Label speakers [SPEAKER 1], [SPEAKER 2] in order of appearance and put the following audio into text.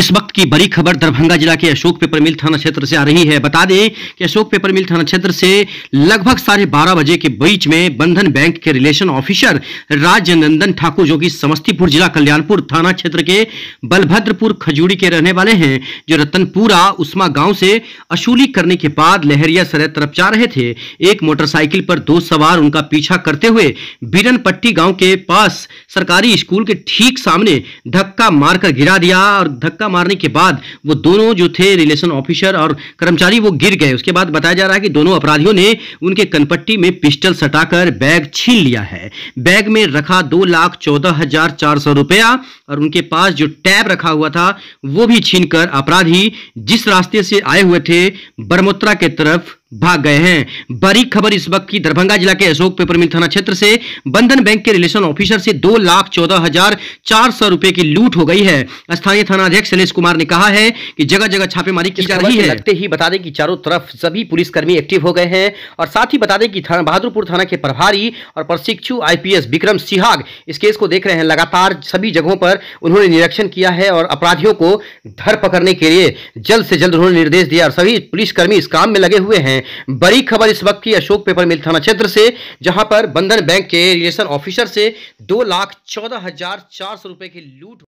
[SPEAKER 1] इस वक्त की बड़ी खबर दरभंगा जिला के अशोक पेपर मिल थाना क्षेत्र से आ रही है बता दें कि अशोक पेपर मिल थाना क्षेत्र से लगभग साढ़े बारह बजे के बीच में बंधन बैंक के रिलेशन ऑफिसर राजनंदन ठाकुर जो कि समस्तीपुर जिला कल्याणपुर थाना क्षेत्र के बलभद्रपुर खजूरी के रहने वाले हैं जो रतनपुरा उस्मा गांव से असूली करने के बाद लहरिया सरे तरफ जा रहे थे एक मोटरसाइकिल पर दो सवार उनका पीछा करते हुए बीरन गांव के पास सरकारी स्कूल के ठीक सामने धक्का मारकर गिरा दिया और धक्का धक्का मारने के बाद वो दोनों जो थे रिलेशन ऑफिसर और कर्मचारी वो गिर गए उसके बाद बताया जा रहा है कि दोनों अपराधियों ने उनके कनपट्टी में पिस्टल सटाकर बैग छीन लिया है बैग में रखा दो लाख चौदह हजार चार सौ रुपया और उनके पास जो टैब रखा हुआ था वो भी छीन अपराधी जिस रास्ते से आए हुए थे बरमोत्रा के तरफ भाग गए हैं बड़ी खबर इस वक्त की दरभंगा जिला के अशोक पेपर मिल थाना क्षेत्र से बंधन बैंक के रिलेशन ऑफिसर से दो लाख चौदह हजार चार सौ रुपए की लूट हो गई है स्थानीय थाना अध्यक्ष शैलेश कुमार ने कहा है कि जगह जगह छापेमारी की जा रही है लगते ही बता दें कि चारों तरफ सभी पुलिसकर्मी एक्टिव हो गए हैं और साथ ही बता दें कि थाना बहादुरपुर थाना के प्रभारी और प्रशिक्षु आई विक्रम सिहाग इस केस को देख रहे हैं लगातार सभी जगहों पर उन्होंने निरीक्षण किया है और अपराधियों को धर पकड़ने के लिए जल्द से जल्द उन्होंने निर्देश दिया और सभी पुलिसकर्मी इस काम में लगे हुए हैं बड़ी खबर इस वक्त की अशोक पेपर मिल थाना क्षेत्र से जहां पर बंधन बैंक के रिलेशन ऑफिसर से दो लाख चौदह हजार चार सौ रुपए की लूट